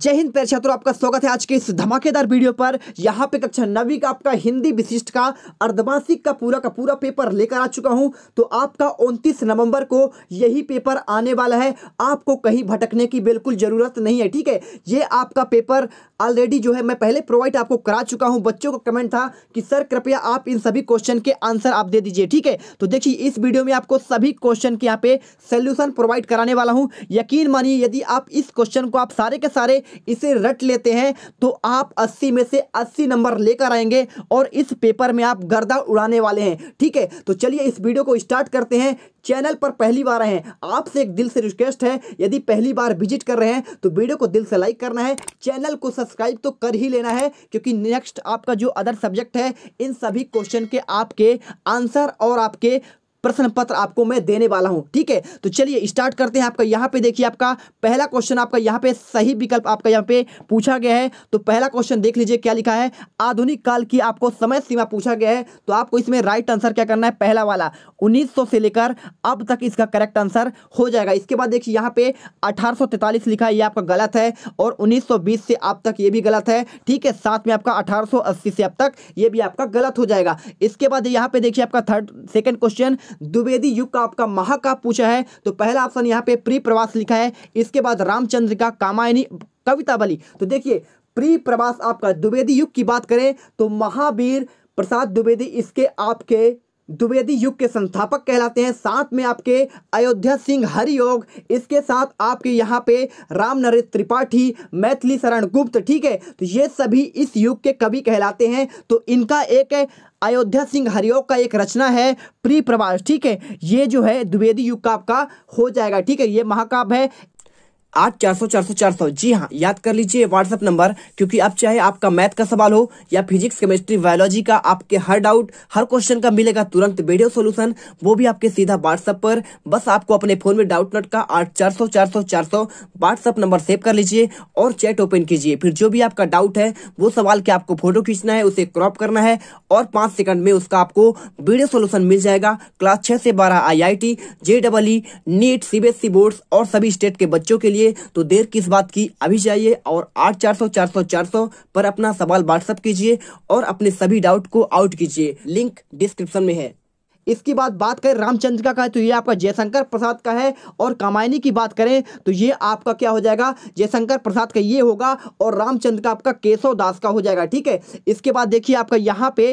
जय हिंद प्यारे छात्रों आपका स्वागत है आज के इस धमाकेदार वीडियो पर यहाँ पे कक्षा नवी का आपका हिंदी विशिष्ट का अर्धवार्षिक का पूरा का पूरा पेपर लेकर आ चुका हूँ तो आपका 29 नवंबर को यही पेपर आने वाला है आपको कहीं भटकने की बिल्कुल ज़रूरत नहीं है ठीक है ये आपका पेपर ऑलरेडी जो है मैं पहले प्रोवाइड आपको करा चुका हूँ बच्चों का कमेंट था कि सर कृपया आप इन सभी क्वेश्चन के आंसर आप दे दीजिए ठीक है तो देखिए इस वीडियो में आपको सभी क्वेश्चन के यहाँ पे सोल्यूशन प्रोवाइड कराने वाला हूँ यकीन मानिए यदि आप इस क्वेश्चन को आप सारे के सारे इसे रट लेते हैं तो आप 80 में से 80 नंबर लेकर आएंगे और इस पेपर में आप गर्दा उड़ाने वाले हैं ठीक है तो चलिए इस वीडियो को स्टार्ट करते हैं चैनल पर पहली बार आए हैं आपसे एक दिल से रिक्वेस्ट है यदि पहली बार विजिट कर रहे हैं तो वीडियो को दिल से लाइक करना है चैनल को सब्सक्राइब तो कर ही लेना है क्योंकि नेक्स्ट आपका जो अदर सब्जेक्ट है इन सभी क्वेश्चन के आपके आंसर और आपके प्रश्न पत्र आपको मैं देने वाला हूं ठीक है तो चलिए स्टार्ट करते हैं आपका यहाँ पे देखिए आपका पहला क्वेश्चन आपका यहाँ पे सही विकल्प आपका यहाँ पे पूछा गया है तो पहला क्वेश्चन देख लीजिए क्या लिखा है आधुनिक काल की आपको समय सीमा पूछा गया है तो आपको इसमें राइट आंसर क्या करना है पहला वाला उन्नीस से लेकर अब तक इसका करेक्ट आंसर हो जाएगा इसके बाद देखिए यहाँ पे अठारह लिखा है ये आपका गलत है और उन्नीस से अब तक ये भी गलत है ठीक है साथ में आपका अठारह से अब तक ये भी आपका गलत हो जाएगा इसके बाद यहाँ पे देखिए आपका थर्ड सेकेंड क्वेश्चन द्विवेदी युग का आपका महाकाव्य पूछा है तो पहला ऑप्शन यहाँ पे प्री प्रवास लिखा है इसके बाद रामचंद्र का कामायनी कविता बली तो देखिए प्री प्रवास आपका द्विवेदी युग की बात करें तो महावीर प्रसाद द्विवेदी इसके आपके द्विवेदी युग के संस्थापक कहलाते हैं साथ में आपके अयोध्या सिंह हरियोग इसके साथ आपके यहाँ पे राम नरेश त्रिपाठी मैथिली शरण गुप्त ठीक है तो ये सभी इस युग के कवि कहलाते हैं तो इनका एक अयोध्या सिंह हरियोग का एक रचना है प्री प्रवास ठीक है ये जो है द्विवेदी युग का आपका हो जाएगा ठीक है ये महाकाव्य है आठ चार सौ चार सौ चार सौ जी हाँ याद कर लीजिए व्हाट्सएप नंबर क्योंकि अब चाहे आपका मैथ का सवाल हो या फिजिक्स केमिस्ट्री बायोलॉजी का आपके हर डाउट हर क्वेश्चन का मिलेगा तुरंत वीडियो सोल्यूशन वो भी आपके सीधा व्हाट्सएप पर बस आपको अपने फोन में डाउट नोट का आठ चार सौ चार सौ चार सौ व्हाट्सएप नंबर सेव कर लीजिए और चैट ओपन कीजिए फिर जो भी आपका डाउट है वो सवाल के आपको फोटो खींचना है उसे क्रॉप करना है और पांच सेकंड में उसका आपको वीडियो सोल्यूशन मिल जाएगा क्लास छह से बारह I I T J NEET CBSE board और सभी स्टेट के बच्चों के लिए चाहिए तो देर किस बात की अभी जाइए और आठ चार सौ चार सौ चार सौ पर अपना सवाल व्हाट्सअप कीजिए और अपने सभी डाउट को आउट कीजिए लिंक डिस्क्रिप्शन में है इसके बाद बात करें रामचंद्र का है तो ये आपका जयशंकर प्रसाद का है और कामायनी की बात करें तो ये आपका क्या हो जाएगा जयशंकर प्रसाद का ये होगा और रामचंद्र का आपका केशव दास का हो जाएगा ठीक है इसके बाद देखिए आपका यहाँ पे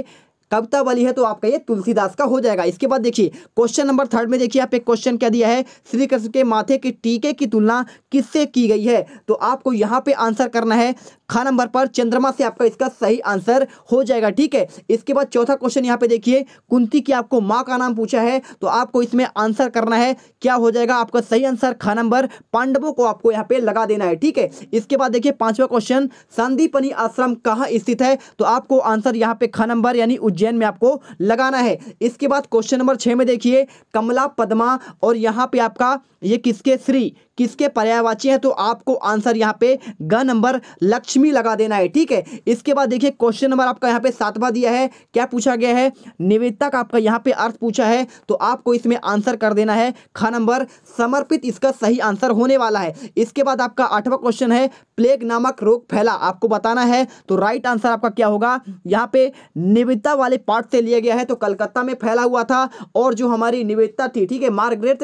कविता वाली है तो आपका ये तुलसीदास का हो जाएगा इसके बाद देखिए क्वेश्चन नंबर थर्ड में देखिए आप एक क्वेश्चन क्या दिया है श्री कृष्ण के माथे के टीके की तुलना किससे की गई है तो आपको यहाँ पे आंसर करना है खा नंबर पर चंद्रमा से आपका इसका सही आंसर हो जाएगा ठीक है इसके बाद चौथा क्वेश्चन यहाँ पे देखिए कुंती की आपको माँ का नाम पूछा है तो आपको इसमें आंसर करना है क्या हो जाएगा आपका सही आंसर खा नंबर पांडवों को आपको यहाँ पे लगा देना है ठीक है इसके बाद देखिए पांचवा क्वेश्चन संदीपनी आश्रम कहाँ स्थित है तो आपको आंसर यहाँ पे खा नंबर यानी उज्जैन में आपको लगाना है इसके बाद क्वेश्चन नंबर छः में देखिए कमला पद्मा और यहाँ पे आपका ये किसके श्री किसके पर्यायवाची हैं तो आपको आंसर यहाँ पे ग नंबर लक्ष्मी लगा देना है ठीक है इसके बाद देखिए क्वेश्चन नंबर आपका यहाँ पे सातवा दिया है क्या पूछा गया है निवेदता का आपका यहाँ पे अर्थ पूछा है तो आपको इसमें आंसर कर देना है ख नंबर समर्पित इसका सही आंसर होने वाला है इसके बाद आपका आठवां क्वेश्चन है प्लेग नामक रोग फैला आपको बताना है तो राइट आंसर आपका क्या होगा यहाँ पे निविता वाले पार्ट से लिया गया है तो कलकत्ता में फैला हुआ था और जो हमारी निवेदता थी ठीक है मार्गरेट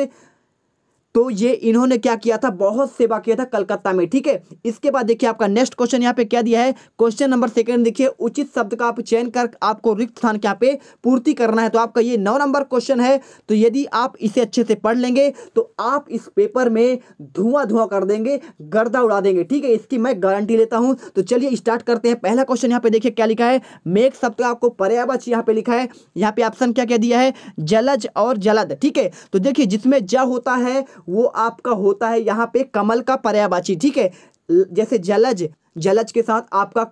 तो ये इन्होंने क्या किया था बहुत सेवा किया था कलकत्ता में ठीक है इसके बाद देखिए आपका नेक्स्ट क्वेश्चन यहाँ पे क्या दिया है क्वेश्चन नंबर सेकंड देखिए उचित शब्द का आप चयन कर आपको रिक्त स्थान क्या पे पूर्ति करना है तो आपका ये नौ नंबर क्वेश्चन है तो यदि आप इसे अच्छे से पढ़ लेंगे तो आप इस पेपर में धुआं धुआं कर देंगे गर्दा उड़ा देंगे ठीक है इसकी मैं गारंटी लेता हूँ तो चलिए स्टार्ट करते हैं पहला क्वेश्चन यहाँ पे देखिए क्या लिखा है मेक शब्द का आपको पर्यावच यहाँ पे लिखा है यहाँ पे ऑप्शन क्या क्या दिया है जलज और जलद ठीक है तो देखिए जिसमें ज होता है वो आपका होता है यहाँ पे कमल का पर्यावाची ठीक है जैसे जलज जलज के साथ आपका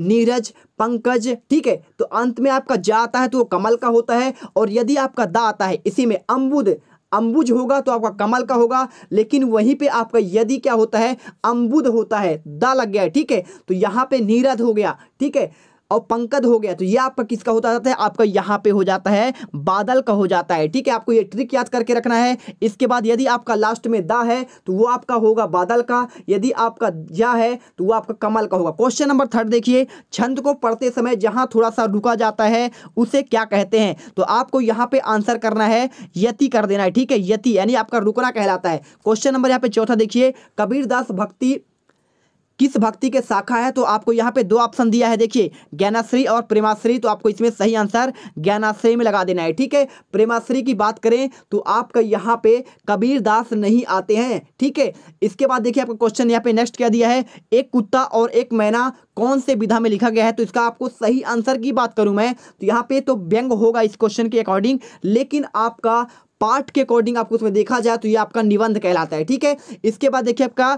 नीरज पंकज ठीक है तो अंत में आपका जा आता है तो वो कमल का होता है और यदि आपका दा आता है इसी में अम्बुद अम्बुज होगा तो आपका कमल का होगा लेकिन वहीं पे आपका यदि क्या होता है अम्बुद होता है दा लग गया है ठीक है तो यहाँ पे नीरज हो गया ठीक है और पंकज हो गया तो ये आपका किसका होता जाता है आपका यहाँ पे हो जाता है बादल का हो जाता है ठीक है आपको ये ट्रिक याद करके रखना है इसके बाद यदि आपका लास्ट में दा है तो वो आपका होगा बादल का यदि आपका या है तो वो आपका कमल का होगा क्वेश्चन नंबर थर्ड देखिए छंद को पढ़ते समय जहाँ थोड़ा सा रुका जाता है उसे क्या कहते हैं तो आपको यहाँ पर आंसर करना है यति कर देना है ठीक है यति यानी आपका रुकना कहलाता है क्वेश्चन नंबर यहाँ पे चौथा देखिए कबीरदास भक्ति किस भक्ति के शाखा है तो आपको यहाँ पे दो ऑप्शन दिया है देखिए ज्ञानाश्री और प्रेमाश्री तो आपको इसमें सही आंसर ज्ञानाश्री में लगा देना है ठीक है प्रेमाश्री की बात करें तो आपका यहाँ पे कबीर दास नहीं आते हैं ठीक है इसके बाद देखिए आपका क्वेश्चन यहाँ पे नेक्स्ट क्या दिया है एक कुत्ता और एक मैना कौन से विधा में लिखा गया है तो इसका आपको सही आंसर की बात करूँ मैं तो यहाँ पे तो व्यंग होगा इस क्वेश्चन के अकॉर्डिंग लेकिन आपका पार्ट के अकॉर्डिंग आपको उसमें देखा जाए तो ये आपका निबंध कहलाता है ठीक है इसके बाद देखिए आपका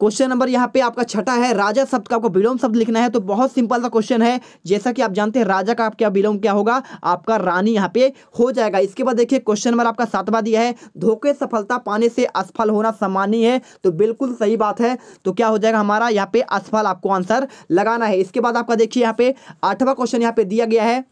क्वेश्चन नंबर यहाँ पे आपका छठा है राजा शब्द का आपको विलोम शब्द लिखना है तो बहुत सिंपल सा क्वेश्चन है जैसा कि आप जानते हैं राजा का आपका विलोम क्या होगा आपका रानी यहाँ पे हो जाएगा इसके बाद देखिए क्वेश्चन नंबर आपका सातवा दिया है धोखे सफलता पाने से असफल होना सामान्य है तो बिल्कुल सही बात है तो क्या हो जाएगा हमारा यहाँ पे असफल आपको आंसर लगाना है इसके बाद आपका देखिए यहाँ पे आठवा क्वेश्चन यहाँ पे दिया गया है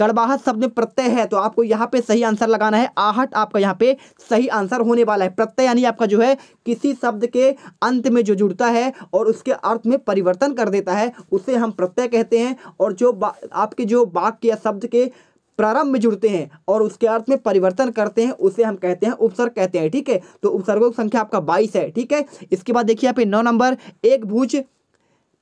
कड़वाहट शब्द में प्रत्यय है तो आपको यहाँ पे सही आंसर लगाना है आहट आपका यहाँ पे सही आंसर होने वाला है प्रत्यय यानी आपका जो है किसी शब्द के अंत में जो जुड़ता है और उसके अर्थ में परिवर्तन कर देता है उसे हम प्रत्यय कहते हैं और जो आपके जो वाक्य या शब्द के प्रारंभ में जुड़ते हैं और उसके अर्थ में परिवर्तन करते हैं उसे हम कहते हैं उपसर्ग कहते हैं ठीक है तो उपसर्गों की संख्या आपका बाईस है ठीक है इसके बाद देखिए यहाँ पे नौ नंबर एक भुज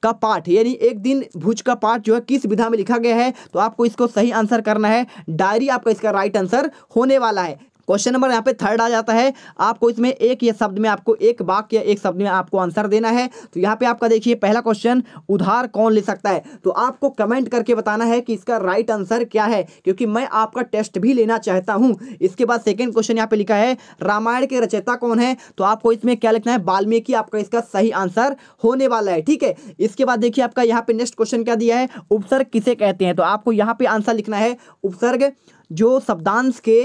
का पाठ यानी एक दिन भुज का पाठ जो है किस विधा में लिखा गया है तो आपको इसको सही आंसर करना है डायरी आपका इसका राइट आंसर होने वाला है क्वेश्चन नंबर यहाँ पे थर्ड आ जाता है आपको इसमें एक या शब्द में आपको एक वाक या एक शब्द में आपको आंसर देना है तो यहाँ पे आपका देखिए पहला क्वेश्चन उधार कौन ले सकता है तो आपको कमेंट करके बताना है कि इसका राइट आंसर क्या है क्योंकि मैं आपका टेस्ट भी लेना चाहता हूँ इसके बाद सेकेंड क्वेश्चन यहाँ पे लिखा है रामायण के रचयता कौन है तो आपको इसमें क्या लिखना है वाल्मीकि आपका इसका सही आंसर होने वाला है ठीक है इसके बाद देखिए आपका यहाँ पे नेक्स्ट क्वेश्चन क्या दिया है उपसर्ग किसे कहते हैं तो आपको यहाँ पे आंसर लिखना है उपसर्ग जो शब्दांश के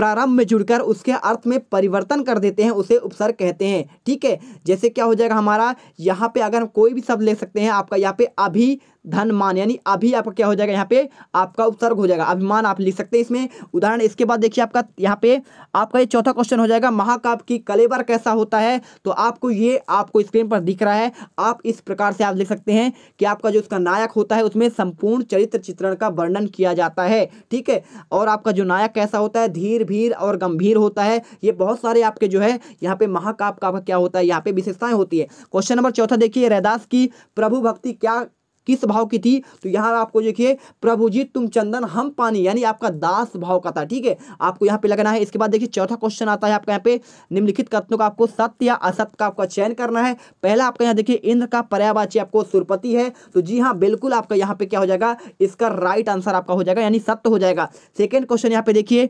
प्रारंभ में जुड़कर उसके अर्थ में परिवर्तन कर देते हैं उसे उपसर्ग कहते हैं ठीक है जैसे क्या हो जाएगा हमारा यहाँ पे अगर हम कोई भी शब्द ले सकते हैं आपका यहाँ पे अभी धनमान यानी अभी आपका क्या हो जाएगा यहाँ पे आपका उपसर्ग हो जाएगा अभिमान आप लिख सकते हैं इसमें उदाहरण इसके बाद देखिए आपका यहाँ पे आपका ये चौथा क्वेश्चन हो जाएगा महाकाव्य की कलेवर कैसा होता है तो आपको ये आपको स्क्रीन पर दिख रहा है आप इस प्रकार से आप लिख सकते हैं कि आपका जो उसका नायक होता है उसमें संपूर्ण चरित्र चित्रण का वर्णन किया जाता है ठीक है और आपका जो नायक कैसा होता है धीर गंभीर और गंभीर होता है ये बहुत सारे आपके जो है यहाँ पे महाकाप का क्या होता है यहाँ पे विशेषताएं होती है क्वेश्चन नंबर चौथा देखिए रैदास की प्रभु भक्ति क्या किस भाव की थी तो यहाँ आपको देखिए प्रभु जी तुम चंदन हम पानी यानी आपका दास भाव का था ठीक है आपको यहाँ पे लगना है इसके बाद देखिए चौथा क्वेश्चन आता है आपका यहाँ पे निम्नलिखित कथनों का आपको सत्य या असत्य का आपका चयन करना है पहला आपका यहाँ देखिए इंद्र का पर्यावाची आपको सुरपति है तो जी हाँ बिल्कुल आपका यहाँ पे क्या हो जाएगा इसका राइट आंसर आपका हो जाएगा यानी सत्य हो जाएगा सेकेंड क्वेश्चन यहाँ पे देखिए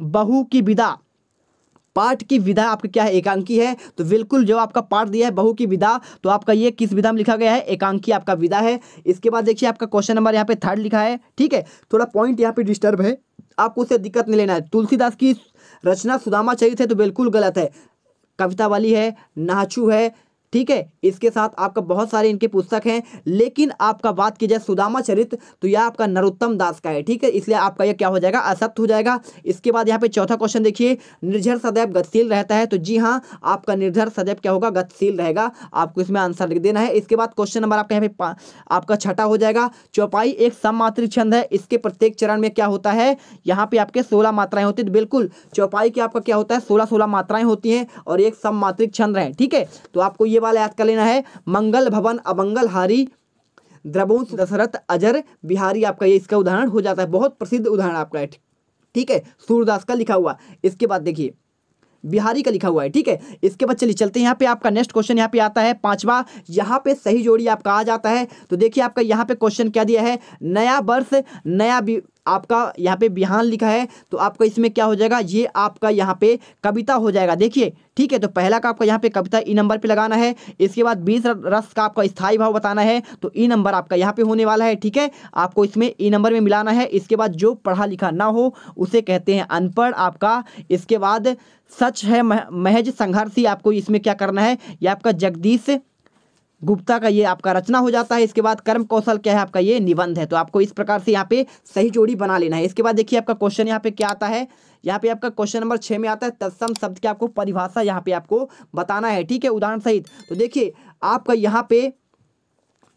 बहू की विदा पाठ की विधा आपका क्या है एकांकी है तो बिल्कुल जो आपका पाठ दिया है बहू की विधा तो आपका ये किस विधा में लिखा गया है एकांकी आपका विधा है इसके बाद देखिए आपका क्वेश्चन नंबर यहाँ पे थर्ड लिखा है ठीक है थोड़ा पॉइंट यहाँ पे डिस्टर्ब है आपको उससे दिक्कत नहीं लेना है तुलसीदास की रचना सुदामा चरित है तो बिल्कुल गलत है कविता वाली है नाचू है ठीक है इसके साथ आपका बहुत सारे इनके पुस्तक हैं लेकिन आपका बात की जाए सुदामा चरित्र तो यह आपका नरोत्तम दास का है ठीक है इसलिए आपका यह क्या हो जाएगा असत्य हो जाएगा इसके बाद यहाँ पे चौथा क्वेश्चन देखिए निर्झर सदैव गतिशील रहता है तो जी हाँ आपका निर्झर सदैव क्या होगा गतिशील रहेगा आपको इसमें आंसर लिख देना है इसके बाद क्वेश्चन नंबर आपका यहाँ पे आपका छठा हो जाएगा चौपाई एक सममात्रिक छंद है इसके प्रत्येक चरण में क्या होता है यहाँ पे आपके सोलह मात्राएं होती है बिल्कुल चौपाई की आपका क्या होता है सोलह सोलह मात्राएं होती हैं और एक सममात्रिक छंद है ठीक है तो आपको ये वाला याद कर लेना है मंगल भवन अमंगल हारी द्रवोंश दशरथ अजर बिहारी आपका ये इसका उदाहरण हो जाता है बहुत प्रसिद्ध उदाहरण आपका है ठीक है सूरदास का लिखा हुआ इसके बाद देखिए बिहारी का लिखा हुआ है ठीक है इसके बाद चलिए चलते हैं यहाँ पे आपका नेक्स्ट क्वेश्चन यहाँ पे आता है पांचवा यहाँ पे सही जोड़ी आपका आ जाता है तो देखिए आपका यहाँ पे क्वेश्चन क्या दिया है नया वर्ष नया आपका यहाँ पे बिहान लिखा है तो आपका इसमें क्या हो जाएगा ये आपका यहाँ पे कविता हो जाएगा देखिए ठीक है तो पहला का आपका यहाँ पे कविता ई नंबर पे लगाना है इसके बाद बीस रस का आपका स्थायी भाव बताना है तो ई नंबर आपका यहाँ पे होने वाला है ठीक है आपको इसमें ई नंबर में मिलाना है इसके बाद जो पढ़ा लिखा ना हो उसे कहते हैं अनपढ़ आपका इसके बाद सच है महज संघर्ष ही आपको इसमें क्या करना है यह आपका जगदीश गुप्ता का ये आपका रचना हो जाता है इसके बाद कर्म कौशल क्या है आपका ये निबंध है तो आपको इस प्रकार से यहाँ पे सही जोड़ी बना लेना है इसके बाद देखिए आपका क्वेश्चन यहाँ पे क्या आता है यहाँ पे आपका क्वेश्चन नंबर छः में आता है तत्सम शब्द की आपको परिभाषा यहाँ पे आपको बताना है ठीक है उदाहरण सहित तो देखिए आपका यहाँ पे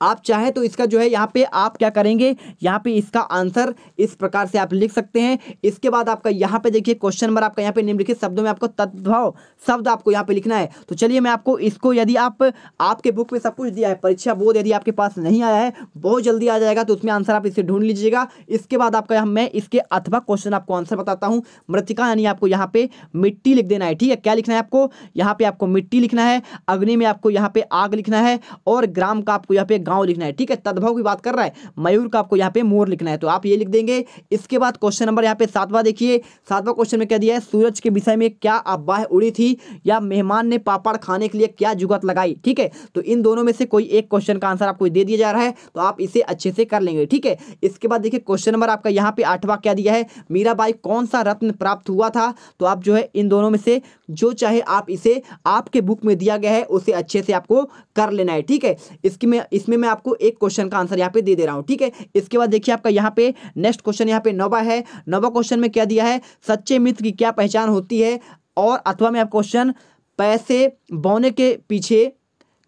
आप चाहें तो इसका जो है यहाँ पे आप क्या करेंगे यहाँ पे इसका आंसर इस प्रकार से आप लिख सकते हैं इसके बाद आपका यहाँ पे देखिए क्वेश्चन नंबर आपका यहाँ पे निम्नलिखित शब्दों में आपको तद्भाव शब्द आपको यहाँ पे लिखना है तो चलिए मैं आपको इसको यदि आप आपके बुक में सब कुछ दिया है परीक्षा बोर्ड यदि आपके पास नहीं आया है बहुत जल्दी आ जाएगा तो उसमें आंसर आप इसे ढूंढ लीजिएगा इसके बाद आपका मैं इसके अथवा क्वेश्चन आपको आंसर बताता हूँ मृतिका यानी आपको यहाँ पे मिट्टी लिख देना है ठीक है क्या लिखना है आपको यहाँ पे आपको मिट्टी लिखना है अग्नि में आपको यहाँ पे आग लिखना है और ग्राम का आपको यहाँ पे गांव लिखना है ठीक है तद्भव की बात कर रहा है मयूर का आपको यहाँ पे मोर लिखना है तो आप ये लिख देंगे इसके बाद क्वेश्चन नंबर यहाँ पे सातवा देखिए सातवा क्वेश्चन में क्या दिया है सूरज के विषय में क्या अफवाह उड़ी थी या मेहमान ने पापड़ खाने के लिए क्या जुगत लगाई ठीक है तो इन दोनों में से कोई एक क्वेश्चन का आंसर आपको दे दिया जा रहा है तो आप इसे अच्छे से कर लेंगे ठीक है इसके बाद देखिए क्वेश्चन नंबर आपका यहाँ पे आठवा क्या दिया है मीराबाई कौन सा रत्न प्राप्त हुआ था तो आप जो है इन दोनों में से जो चाहे आप इसे आपके बुक में दिया गया है उसे अच्छे से आपको कर लेना है ठीक है इसकी में इसमें मैं आपको एक क्वेश्चन का आंसर यहाँ पे दे दे रहा हूँ ठीक है इसके बाद देखिए आपका यहाँ पे नेक्स्ट क्वेश्चन यहाँ पे नवा है नवा क्वेश्चन में क्या दिया है सच्चे मित्र की क्या पहचान होती है और अथवा में आप क्वेश्चन पैसे बौने के पीछे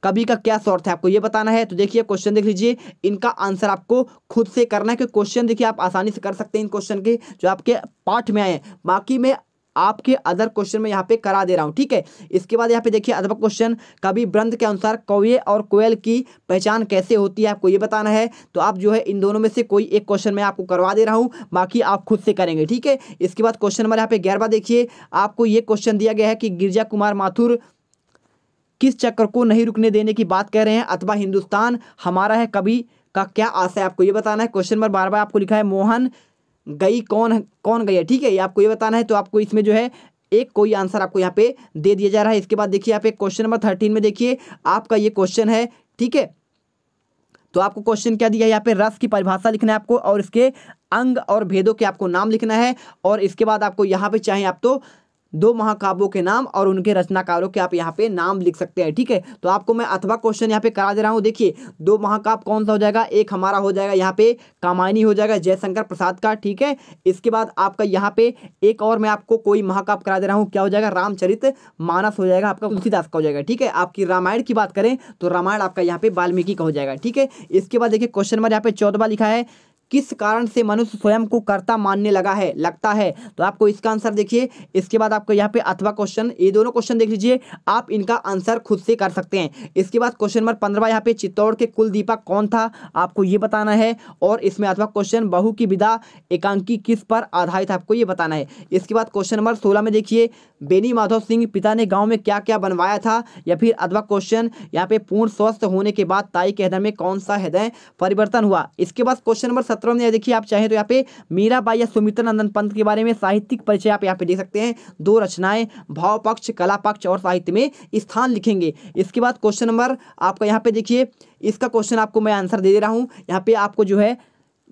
कभी का क्या शॉर्ट है आपको ये बताना है तो देखिए क्वेश्चन देख लीजिए इनका आंसर आपको खुद से करना है क्योंकि क्वेश्चन देखिए आप आसानी से कर सकते हैं इन क्वेश्चन के जो आपके पाठ में आए बाकी मैं आपके अदर क्वेश्चन में यहाँ पे करा दे रहा हूँ ठीक है इसके बाद यहाँ पे देखिए अदर क्वेश्चन कवि ब्रंथ के अनुसार कौए और कोयल की पहचान कैसे होती है आपको ये बताना है तो आप जो है इन दोनों में से कोई एक क्वेश्चन मैं आपको करवा दे रहा हूँ बाकी आप खुद से करेंगे ठीक है इसके बाद क्वेश्चन नंबर यहाँ पे ग्यारहवा देखिए आपको ये क्वेश्चन दिया गया है कि गिरजा कुमार माथुर किस चक्कर को नहीं रुकने देने की बात कह रहे हैं अथवा हिंदुस्तान हमारा है कभी का क्या आशा है आपको ये बताना है क्वेश्चन नंबर बार बार आपको लिखा है मोहन गई कौन कौन गई है ठीक है ये आपको ये बताना है तो आपको इसमें जो है एक कोई आंसर आपको यहाँ पे दे दिया जा रहा है इसके बाद देखिए आप एक क्वेश्चन नंबर थर्टीन में देखिए आपका ये क्वेश्चन है ठीक है तो आपको क्वेश्चन क्या दिया है यहाँ पे रस की परिभाषा लिखना है आपको और इसके अंग और भेदों के आपको नाम लिखना है और इसके बाद आपको यहाँ पे चाहे आप तो दो महाकाव्यों के नाम और उनके रचनाकारों के आप यहाँ पे नाम लिख सकते हैं ठीक है तो आपको मैं अथवा क्वेश्चन यहाँ पे करा दे रहा हूँ देखिए दो महाकाव्य कौन सा हो जाएगा एक हमारा हो जाएगा यहाँ पे कामायनी हो जाएगा जयशंकर प्रसाद का ठीक है इसके बाद आपका यहाँ पे एक और मैं आपको कोई महाकाव्य करा दे रहा हूँ क्या हो जाएगा रामचरित मानस हो जाएगा आपका तुलसीदास का हो जाएगा ठीक है आपकी रामायण की बात करें तो रामायण आपका यहाँ पे वाल्मीकि का हो जाएगा ठीक है इसके बाद देखिए क्वेश्चन नंबर यहाँ पे चौदह लिखा है किस कारण से मनुष्य स्वयं को कर्ता मानने लगा है लगता है तो आपको इसका आंसर देखिए इसके बाद आपको यहाँ पे अथवा क्वेश्चन ये दोनों क्वेश्चन देख लीजिए आप इनका आंसर खुद से कर सकते हैं इसके बाद क्वेश्चन नंबर पंद्रह यहाँ पे चित्तौड़ के कुल दीपक कौन था आपको ये बताना है और इसमें अथवा क्वेश्चन बहु की विदा एकांकी किस पर आधारित आपको ये बताना है इसके बाद क्वेश्चन नंबर सोलह में देखिए बेनी माधव सिंह पिता ने गांव में क्या क्या बनवाया था या फिर अथवा क्वेश्चन यहाँ पे पूर्ण स्वस्थ होने के बाद ताई के हृदय में कौन सा हृदय परिवर्तन हुआ इसके बाद क्वेश्चन नंबर सत्रह में देखिए आप चाहें तो यहाँ पे मीराबाई या सुमित्रा नंदन पंत के बारे में साहित्यिक परिचय आप यहाँ पे देख सकते हैं दो रचनाएं भाव पक्ष कला पक्ष और साहित्य में स्थान लिखेंगे इसके बाद क्वेश्चन नंबर आपका यहाँ पे देखिए इसका क्वेश्चन आपको मैं आंसर दे दे रहा हूँ यहाँ पे आपको जो है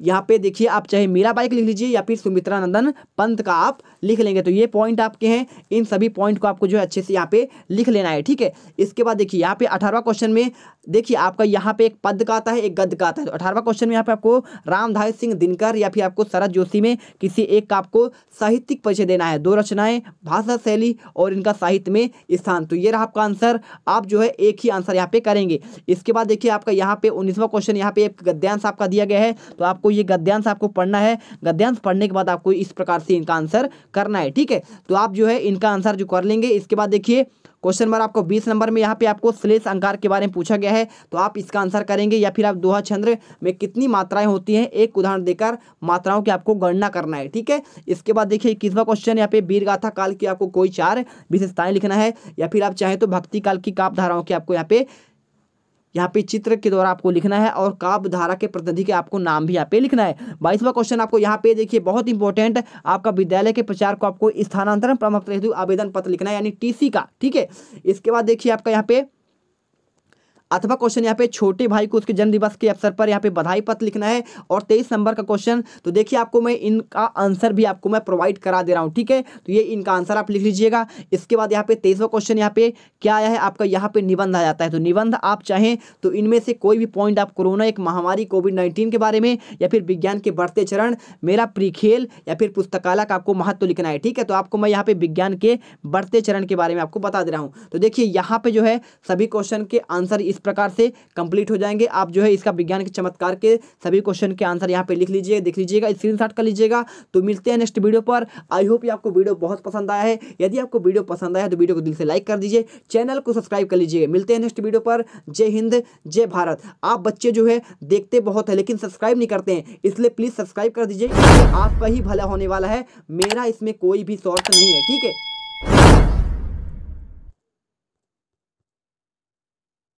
यहाँ पे देखिए आप चाहे मीरा बाइक लिख लीजिए या फिर सुमित्रा नंदन पंत का आप लिख लेंगे तो ये पॉइंट आपके हैं इन सभी पॉइंट को आपको जो है अच्छे से यहाँ पे लिख लेना है ठीक है इसके बाद देखिए यहाँ पे अठारवा क्वेश्चन में देखिए आपका यहाँ पे एक पद का आता है एक गद का आता है तो अठारवा क्वेश्चन में यहाँ पे आपको रामधारी सिंह दिनकर या फिर आपको शरद जोशी में किसी एक का आपको साहित्यिक परिचय देना है दो रचनाएं भाषा शैली और इनका साहित्य में स्थान तो ये रहा आपका आंसर आप जो है एक ही आंसर यहाँ पे करेंगे इसके बाद देखिए आपका यहाँ पे उन्नीसवा क्वेश्चन यहाँ पे एक गद्यांश आपका दिया गया है तो आपको आपको ये गद्यांश आपको पढ़ना है गद्यांश पढ़ने के बाद आपको इस प्रकार से इनका आंसर करना है ठीक है तो आप जो है इनका आंसर जो कर लेंगे इसके बाद देखिए क्वेश्चन नंबर आपको 20 नंबर में यहाँ पे आपको श्लेष अंकार के बारे में पूछा गया है तो आप इसका आंसर करेंगे या फिर आप दोहा छंद्र में कितनी मात्राएं होती हैं एक उदाहरण देकर मात्राओं की आपको गणना करना है ठीक है इसके बाद देखिए इक्कीसवा क्वेश्चन यहाँ पे वीर गाथा काल की आपको कोई चार विशेषताएं लिखना है या फिर आप चाहें तो भक्ति काल की काप धाराओं की आपको यहाँ पे यहाँ पे चित्र के द्वारा आपको लिखना है और काव्य धारा के प्रतिनिधि के आपको नाम भी यहाँ पे लिखना है बाईसवा क्वेश्चन आपको यहाँ पे देखिए बहुत इंपॉर्टेंट आपका विद्यालय के प्रचार को आपको स्थानांतरण प्रमुख हेतु आवेदन पत्र लिखना है यानी टीसी का ठीक है इसके बाद देखिए आपका यहाँ पे अथवा क्वेश्चन यहाँ पे छोटे भाई को उसके जन्मदिवस के अवसर पर यहाँ पे बधाई पत्र लिखना है और तेईस नंबर का क्वेश्चन तो देखिए आपको मैं इनका आंसर भी आपको मैं प्रोवाइड करा दे रहा हूँ ठीक है तो ये इनका आंसर आप लिख लीजिएगा इसके बाद यहाँ पे तेईसवा क्वेश्चन यहाँ पे क्या आया है आपका यहाँ पे निबंध आ जाता है तो निबंध आप चाहें तो इनमें से कोई भी पॉइंट आप कोरोना एक महामारी कोविड नाइन्टीन के बारे में या फिर विज्ञान के बढ़ते चरण मेरा प्रीखेल या फिर पुस्तकालय का आपको महत्व लिखना है ठीक है तो आपको मैं यहाँ पे विज्ञान के बढ़ते चरण के बारे में आपको बता दे रहा हूँ तो देखिए यहाँ पे जो है सभी क्वेश्चन के आंसर इस इस प्रकार से कंप्लीट हो जाएंगे आप जो है इसका विज्ञान के चमत्कार के सभी क्वेश्चन के आंसर यहाँ पे लिख लीजिए देख लीजिएगा स्क्रीन कर लीजिएगा तो मिलते हैं नेक्स्ट वीडियो पर आई होप ये आपको वीडियो बहुत पसंद आया है यदि आपको वीडियो पसंद आया तो वीडियो को दिल से लाइक कर दीजिए चैनल को सब्सक्राइब कर लीजिए मिलते हैं नेक्स्ट वीडियो पर जय हिंद जय भारत आप बच्चे जो है देखते बहुत है लेकिन सब्सक्राइब नहीं करते हैं इसलिए प्लीज़ सब्सक्राइब कर दीजिए आपका ही भला होने वाला है मेरा इसमें कोई भी शॉर्ट नहीं है ठीक है